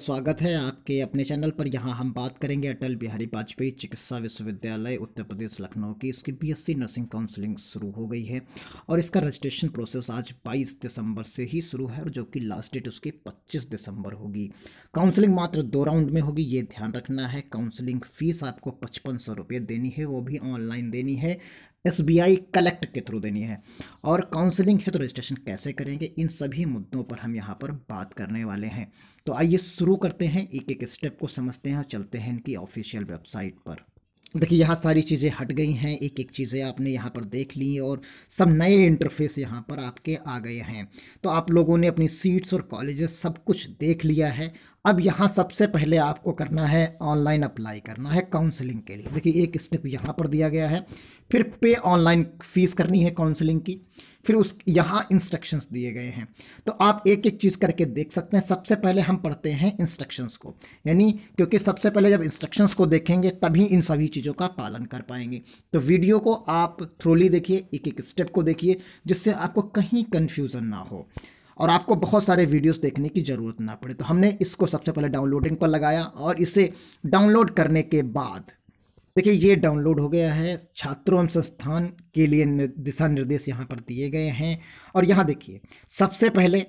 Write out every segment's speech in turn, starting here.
स्वागत है आपके अपने चैनल पर यहाँ हम बात करेंगे अटल बिहारी वाजपेयी चिकित्सा विश्वविद्यालय उत्तर प्रदेश लखनऊ की इसकी बीएससी नर्सिंग काउंसलिंग शुरू हो गई है और इसका रजिस्ट्रेशन प्रोसेस आज 22 दिसंबर से ही शुरू है और जो कि लास्ट डेट उसकी 25 दिसंबर होगी काउंसलिंग मात्र दो राउंड में होगी ये ध्यान रखना है काउंसलिंग फीस आपको पचपन सौ देनी है वो भी ऑनलाइन देनी है एस बी आई कलेक्ट के थ्रू देनी है और काउंसलिंग हेतु रजिस्ट्रेशन कैसे करेंगे इन सभी मुद्दों पर हम यहाँ पर बात करने वाले हैं तो आइए शुरू करते हैं एक एक स्टेप को समझते हैं और चलते हैं इनकी ऑफिशियल वेबसाइट पर देखिए यहाँ सारी चीज़ें हट गई हैं एक एक चीज़ें आपने यहाँ पर देख ली और सब नए इंटरफेस यहाँ पर आपके आ गए हैं तो आप लोगों ने अपनी सीट्स और कॉलेजेस सब कुछ देख लिया है अब यहाँ सबसे पहले आपको करना है ऑनलाइन अप्लाई करना है काउंसलिंग के लिए देखिए एक स्टेप यहाँ पर दिया गया है फिर पे ऑनलाइन फ़ीस करनी है काउंसलिंग की फिर उस यहाँ इंस्ट्रक्शंस दिए गए हैं तो आप एक एक चीज़ करके देख सकते हैं सबसे पहले हम पढ़ते हैं इंस्ट्रक्शंस को यानी क्योंकि सबसे पहले जब इंस्ट्रक्शंस को देखेंगे तभी इन सभी चीज़ों का पालन कर पाएंगे तो वीडियो को आप थ्रोली देखिए एक एक स्टेप को देखिए जिससे आपको कहीं कन्फ्यूज़न ना हो और आपको बहुत सारे वीडियोस देखने की ज़रूरत ना पड़े तो हमने इसको सबसे पहले डाउनलोडिंग पर लगाया और इसे डाउनलोड करने के बाद देखिए ये डाउनलोड हो गया है छात्रों एवं संस्थान के लिए दिशा निर्देश यहाँ पर दिए गए हैं और यहाँ देखिए सबसे पहले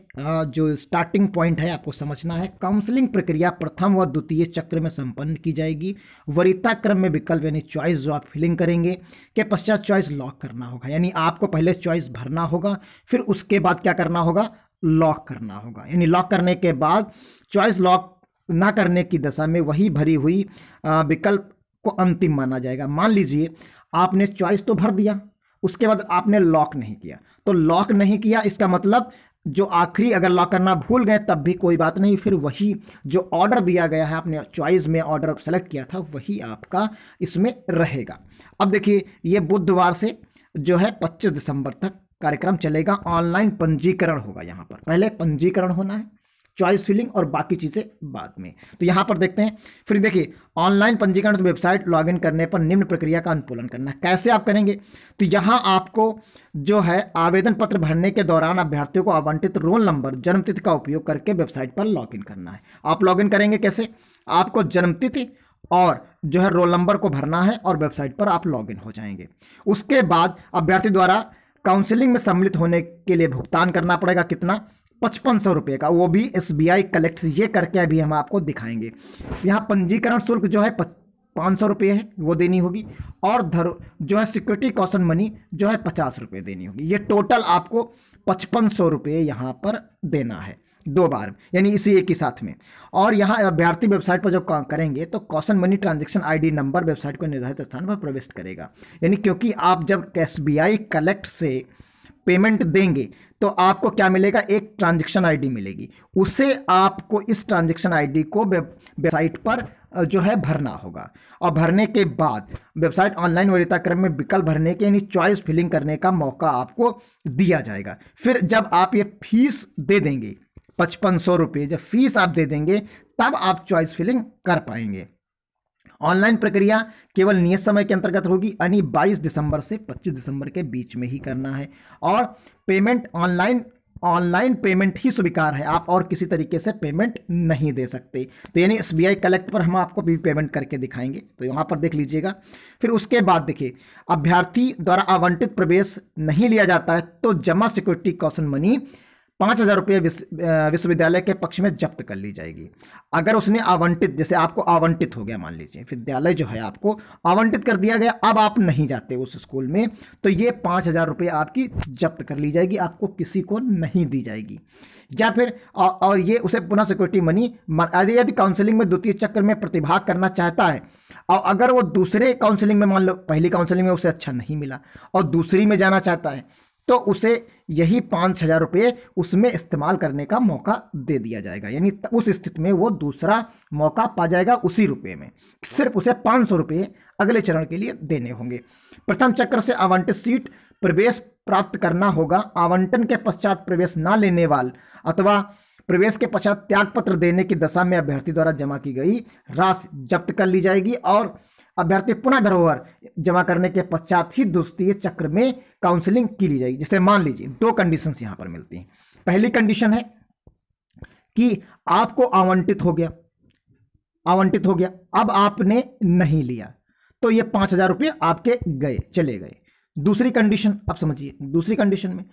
जो स्टार्टिंग पॉइंट है आपको समझना है काउंसलिंग प्रक्रिया प्रथम व द्वितीय चक्र में संपन्न की जाएगी वरीता क्रम में विकल्प यानी चॉइस जो आप फिलिंग करेंगे के पश्चात चॉइस लॉक करना होगा यानी आपको पहले चॉइस भरना होगा फिर उसके बाद क्या करना होगा लॉक करना होगा यानी लॉक करने के बाद चॉइस लॉक ना करने की दशा में वही भरी हुई विकल्प को अंतिम माना जाएगा मान लीजिए आपने चॉइस तो भर दिया उसके बाद आपने लॉक नहीं किया तो लॉक नहीं किया इसका मतलब जो आखिरी अगर लॉक करना भूल गए तब भी कोई बात नहीं फिर वही जो ऑर्डर दिया गया है आपने चॉइस में ऑर्डर सेलेक्ट किया था वही आपका इसमें रहेगा अब देखिए ये बुधवार से जो है 25 दिसंबर तक कार्यक्रम चलेगा ऑनलाइन पंजीकरण होगा यहाँ पर पहले पंजीकरण होना है चॉइस फिलिंग और बाकी चीज़ें बाद में तो यहाँ पर देखते हैं फिर देखिए ऑनलाइन पंजीकरण तो वेबसाइट लॉगिन करने पर निम्न प्रक्रिया का अनुपूलन करना कैसे आप करेंगे तो यहाँ आपको जो है आवेदन पत्र भरने के दौरान अभ्यर्थियों को आवंटित रोल नंबर जन्मतिथि का उपयोग करके वेबसाइट पर लॉगिन करना है आप लॉगिन करेंगे कैसे आपको जन्मतिथि और जो है रोल नंबर को भरना है और वेबसाइट पर आप लॉगिन हो जाएंगे उसके बाद अभ्यर्थी द्वारा काउंसिलिंग में सम्मिलित होने के लिए भुगतान करना पड़ेगा कितना पचपन सौ रुपये का वो भी एस बी आई कलेक्ट ये करके अभी हम आपको दिखाएंगे यहाँ पंजीकरण शुल्क जो है पाँच सौ रुपये है वो देनी होगी और धर जो है सिक्योरिटी कॉशन मनी जो है पचास रुपये देनी होगी ये टोटल आपको पचपन सौ रुपये यहाँ पर देना है दो बार यानी इसी एक ही साथ में और यहाँ अभ्यर्थी वेबसाइट पर जब करेंगे तो caution money transaction ID number website को निर्धारित स्थान पर प्रवेश करेगा यानी क्योंकि आप जब एस कलेक्ट से पेमेंट देंगे तो आपको क्या मिलेगा एक ट्रांजेक्शन आईडी मिलेगी उसे आपको इस ट्रांजेक्शन आईडी को वेबसाइट पर जो है भरना होगा और भरने के बाद वेबसाइट ऑनलाइन वरीयता क्रम में विकल्प भरने के यानी चॉइस फिलिंग करने का मौका आपको दिया जाएगा फिर जब आप ये फीस दे देंगे पचपन सौ रुपये जब फीस आप दे देंगे तब आप चॉइस फिलिंग कर पाएंगे ऑनलाइन प्रक्रिया केवल नियत समय के अंतर्गत होगी यानी 22 दिसंबर से 25 दिसंबर के बीच में ही करना है और पेमेंट ऑनलाइन ऑनलाइन पेमेंट ही स्वीकार है आप और किसी तरीके से पेमेंट नहीं दे सकते तो यानी एस बी कलेक्ट पर हम आपको भी पेमेंट करके दिखाएंगे तो यहाँ पर देख लीजिएगा फिर उसके बाद देखिए अभ्यर्थी द्वारा आवंटित प्रवेश नहीं लिया जाता है तो जमा सिक्योरिटी कॉशन मनी पाँच हज़ार रुपये विश्वविद्यालय के पक्ष में जब्त कर ली जाएगी अगर उसने आवंटित जैसे आपको आवंटित हो गया मान लीजिए विद्यालय जो है आपको आवंटित कर दिया गया अब आप नहीं जाते उस स्कूल में तो ये पाँच हज़ार रुपये आपकी जब्त कर ली जाएगी आपको किसी को नहीं दी जाएगी या फिर और ये उसे पुनः सिक्योरिटी मनी यदि यदि काउंसिलिंग में द्वितीय चक्र में प्रतिभाग करना चाहता है और अगर वो दूसरे काउंसिलिंग में मान लो पहली काउंसिलिंग में उसे अच्छा नहीं मिला और दूसरी में जाना चाहता है तो उसे यही पाँच हज़ार रुपये उसमें इस्तेमाल करने का मौका दे दिया जाएगा यानी उस स्थिति में वो दूसरा मौका पा जाएगा उसी रुपये में सिर्फ उसे पाँच सौ रुपये अगले चरण के लिए देने होंगे प्रथम चक्र से आवंटित सीट प्रवेश प्राप्त करना होगा आवंटन के पश्चात प्रवेश ना लेने वाल अथवा प्रवेश के पश्चात त्यागपत्र देने की दशा में अभ्यर्थी द्वारा जमा की गई राशि जब्त कर ली जाएगी और अभ्यर्थी पुनः धरोहर जमा करने के पश्चात ही दोस्तीय चक्र में काउंसलिंग की ली जाएगी जैसे मान लीजिए दो कंडीशन यहां पर मिलती हैं पहली कंडीशन है कि आपको आवंटित हो गया आवंटित हो गया अब आपने नहीं लिया तो ये पांच हजार रुपये आपके गए चले गए दूसरी कंडीशन आप समझिए दूसरी कंडीशन में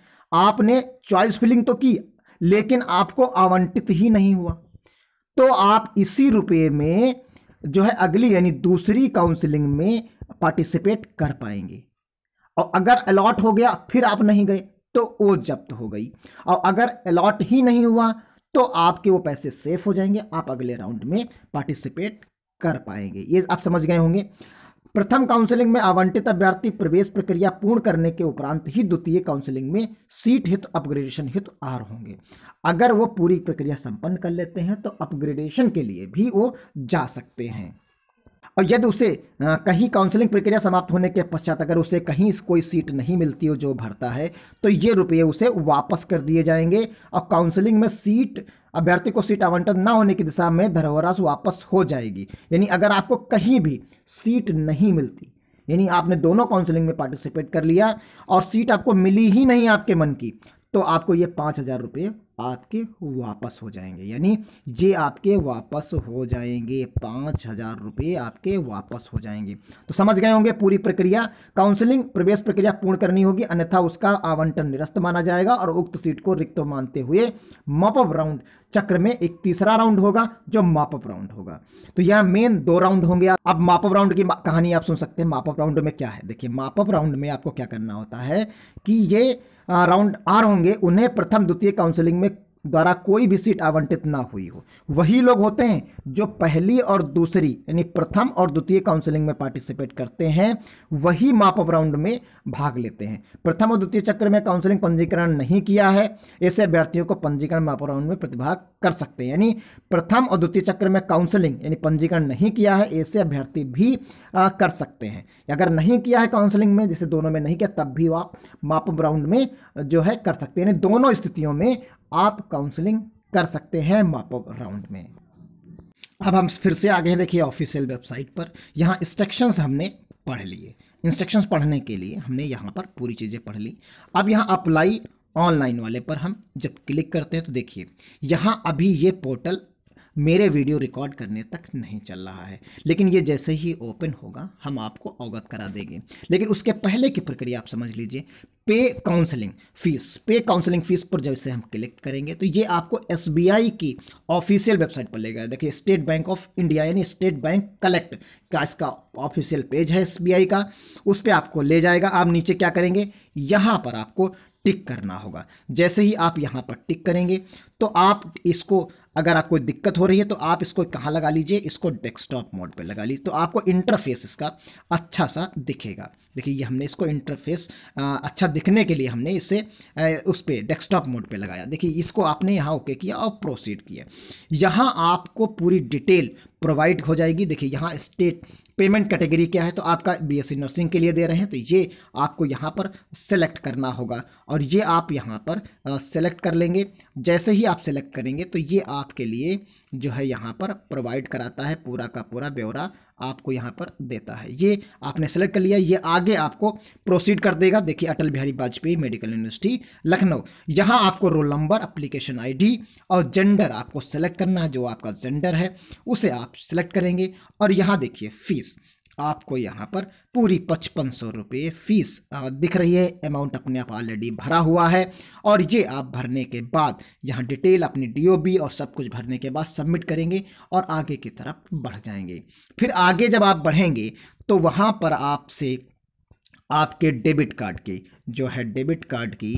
आपने चॉइस फिलिंग तो की लेकिन आपको आवंटित ही नहीं हुआ तो आप इसी रुपये में जो है अगली यानी दूसरी काउंसलिंग में पार्टिसिपेट कर पाएंगे और अगर अलॉट हो गया फिर आप नहीं गए तो वो जब्त हो गई और अगर अलॉट ही नहीं हुआ तो आपके वो पैसे सेफ हो जाएंगे आप अगले राउंड में पार्टिसिपेट कर पाएंगे ये आप समझ गए होंगे प्रथम काउंसलिंग में आवंटित अभ्यर्थी प्रवेश प्रक्रिया पूर्ण करने के उपरांत ही द्वितीय काउंसलिंग में सीट हित अपग्रेडेशन हित आर होंगे अगर वो पूरी प्रक्रिया संपन्न कर लेते हैं तो अपग्रेडेशन के लिए भी वो जा सकते हैं और यदि उसे कहीं काउंसलिंग प्रक्रिया समाप्त होने के पश्चात अगर उसे कहीं कोई सीट नहीं मिलती हो जो भरता है तो ये रुपये उसे वापस कर दिए जाएंगे और काउंसलिंग में सीट अभ्यर्थी को सीट आवंटन ना होने की दिशा में से वापस हो जाएगी यानी अगर आपको कहीं भी सीट नहीं मिलती यानी आपने दोनों काउंसलिंग में पार्टिसिपेट कर लिया और सीट आपको मिली ही नहीं आपके मन की तो आपको ये पाँच हज़ार रुपये आपके वापस हो जाएंगे यानी ये आपके वापस हो जाएंगे पाँच हज़ार रुपये आपके वापस हो जाएंगे तो समझ गए होंगे पूरी प्रक्रिया काउंसलिंग प्रवेश प्रक्रिया पूर्ण करनी होगी अन्यथा उसका आवंटन निरस्त माना जाएगा और उक्त सीट को रिक्त मानते हुए मॉपअप राउंड चक्र में एक तीसरा राउंड होगा जो मापअप राउंड होगा तो यह मेन दो राउंड होंगे अब मापअप राउंड की कहानी आप सुन सकते हैं मापअप राउंड में क्या है देखिए मापअप राउंड में आपको क्या करना होता है कि ये राउंड आर होंगे उन्हें प्रथम द्वितीय काउंसलिंग में द्वारा कोई भी सीट आवंटित ना हुई हो वही लोग होते हैं जो पहली और दूसरी यानी प्रथम और द्वितीय काउंसलिंग में पार्टिसिपेट करते हैं वही मापअप राउंड में भाग लेते हैं प्रथम और द्वितीय चक्र में काउंसलिंग पंजीकरण नहीं किया है ऐसे अभ्यर्थियों को पंजीकरण माप राउंड में प्रतिभाग कर सकते हैं यानी प्रथम और द्वितीय चक्र में काउंसलिंग यानी पंजीकरण नहीं किया है ऐसे अभ्यर्थी भी आ, कर सकते हैं अगर नहीं किया है काउंसलिंग में जैसे दोनों में नहीं किया तब भी आप माप राउंड में जो है कर सकते हैं यानी दोनों स्थितियों में आप काउंसलिंग कर सकते हैं अप राउंड में अब हम फिर से आगे देखिए ऑफिशियल वेबसाइट पर यहाँ इंस्ट्रक्शंस हमने पढ़ लिए इंस्ट्रक्शंस पढ़ने के लिए हमने यहाँ पर पूरी चीज़ें पढ़ ली अब यहाँ अप्लाई ऑनलाइन वाले पर हम जब क्लिक करते हैं तो देखिए यहाँ अभी ये पोर्टल मेरे वीडियो रिकॉर्ड करने तक नहीं चल रहा है लेकिन ये जैसे ही ओपन होगा हम आपको अवगत करा देंगे लेकिन उसके पहले की प्रक्रिया आप समझ लीजिए पे काउंसलिंग फ़ीस पे काउंसलिंग फ़ीस पर जब इसे हम क्लिक करेंगे तो ये आपको एस की ऑफिशियल वेबसाइट पर ले गया देखिए स्टेट बैंक ऑफ इंडिया यानी स्टेट बैंक कलेक्ट का इसका ऑफिशियल पेज है एस का उस पर आपको ले जाएगा आप नीचे क्या करेंगे यहाँ पर आपको टिक करना होगा जैसे ही आप यहाँ पर टिक करेंगे तो आप इसको अगर आपको दिक्कत हो रही है तो आप इसको कहाँ लगा लीजिए इसको डेस्कटॉप मोड पर लगा लीजिए तो आपको इंटरफेस इसका अच्छा सा दिखेगा देखिए ये हमने इसको इंटरफेस अच्छा दिखने के लिए हमने इसे उस पर डेस्कटॉप मोड पे लगाया देखिए इसको आपने यहाँ ओके किया और प्रोसीड किया यहाँ आपको पूरी डिटेल प्रोवाइड हो जाएगी देखिए यहाँ स्टेट पेमेंट कैटेगरी क्या है तो आपका बीएससी नर्सिंग के लिए दे रहे हैं तो ये आपको यहाँ पर सेलेक्ट करना होगा और ये आप यहाँ पर सेलेक्ट कर लेंगे जैसे ही आप सेलेक्ट करेंगे तो ये आपके लिए जो है यहाँ पर प्रोवाइड कराता है पूरा का पूरा ब्यौरा आपको यहाँ पर देता है ये आपने सेलेक्ट कर लिया ये आगे आपको प्रोसीड कर देगा देखिए अटल बिहारी वाजपेयी मेडिकल यूनिवर्सिटी लखनऊ यहाँ आपको रोल नंबर अप्लीकेशन आईडी और जेंडर आपको सेलेक्ट करना है जो आपका जेंडर है उसे आप सेलेक्ट करेंगे और यहाँ देखिए फीस आपको यहाँ पर पूरी पचपन सौ रुपये फीस दिख रही है अमाउंट अपने आप ऑलरेडी भरा हुआ है और ये आप भरने के बाद यहाँ डिटेल अपनी डीओबी और सब कुछ भरने के बाद सबमिट करेंगे और आगे की तरफ बढ़ जाएंगे फिर आगे जब आप बढ़ेंगे तो वहाँ पर आपसे आपके डेबिट कार्ड की जो है डेबिट कार्ड की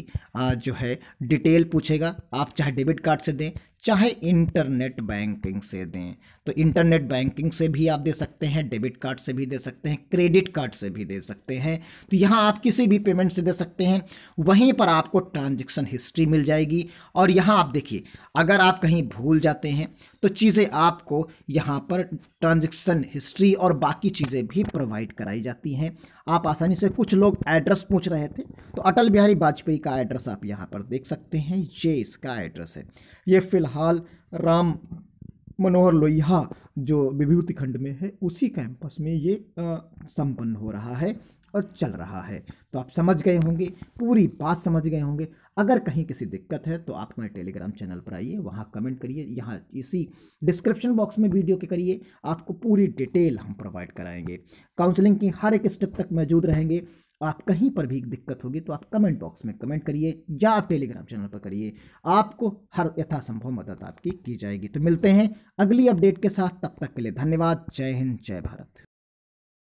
जो है डिटेल पूछेगा आप चाहे डेबिट कार्ड से दें चाहे इंटरनेट बैंकिंग से दें तो इंटरनेट बैंकिंग से भी आप दे सकते हैं डेबिट कार्ड से भी दे सकते हैं क्रेडिट कार्ड से भी दे सकते हैं तो यहाँ आप किसी भी पेमेंट से दे सकते हैं वहीं पर आपको ट्रांजैक्शन हिस्ट्री मिल जाएगी और यहाँ आप देखिए अगर आप कहीं भूल जाते हैं तो चीज़ें आपको यहाँ पर ट्रांजेक्शन हिस्ट्री और बाकी चीज़ें भी प्रोवाइड कराई जाती हैं आप आसानी से कुछ लोग एड्रेस पूछ रहे थे तो अटल बिहारी वाजपेयी का एड्रेस आप यहाँ पर देख सकते हैं ये इसका एड्रेस है ये फिलहाल फिलहाल राम मनोहर लोहिया जो विभूति खंड में है उसी कैंपस में ये संपन्न हो रहा है और चल रहा है तो आप समझ गए होंगे पूरी बात समझ गए होंगे अगर कहीं किसी दिक्कत है तो आप हमारे टेलीग्राम चैनल पर आइए वहाँ कमेंट करिए यहाँ इसी डिस्क्रिप्शन बॉक्स में वीडियो के करिए आपको पूरी डिटेल हम प्रोवाइड कराएंगे काउंसलिंग की हर एक स्टेप तक मौजूद रहेंगे तो आप कहीं पर भी दिक्कत होगी तो आप कमेंट बॉक्स में कमेंट करिए या आप टेलीग्राम चैनल पर करिए आपको हर यथासंभव मदद आपकी की जाएगी तो मिलते हैं अगली अपडेट के साथ तब तक के लिए धन्यवाद जय हिंद जय भारत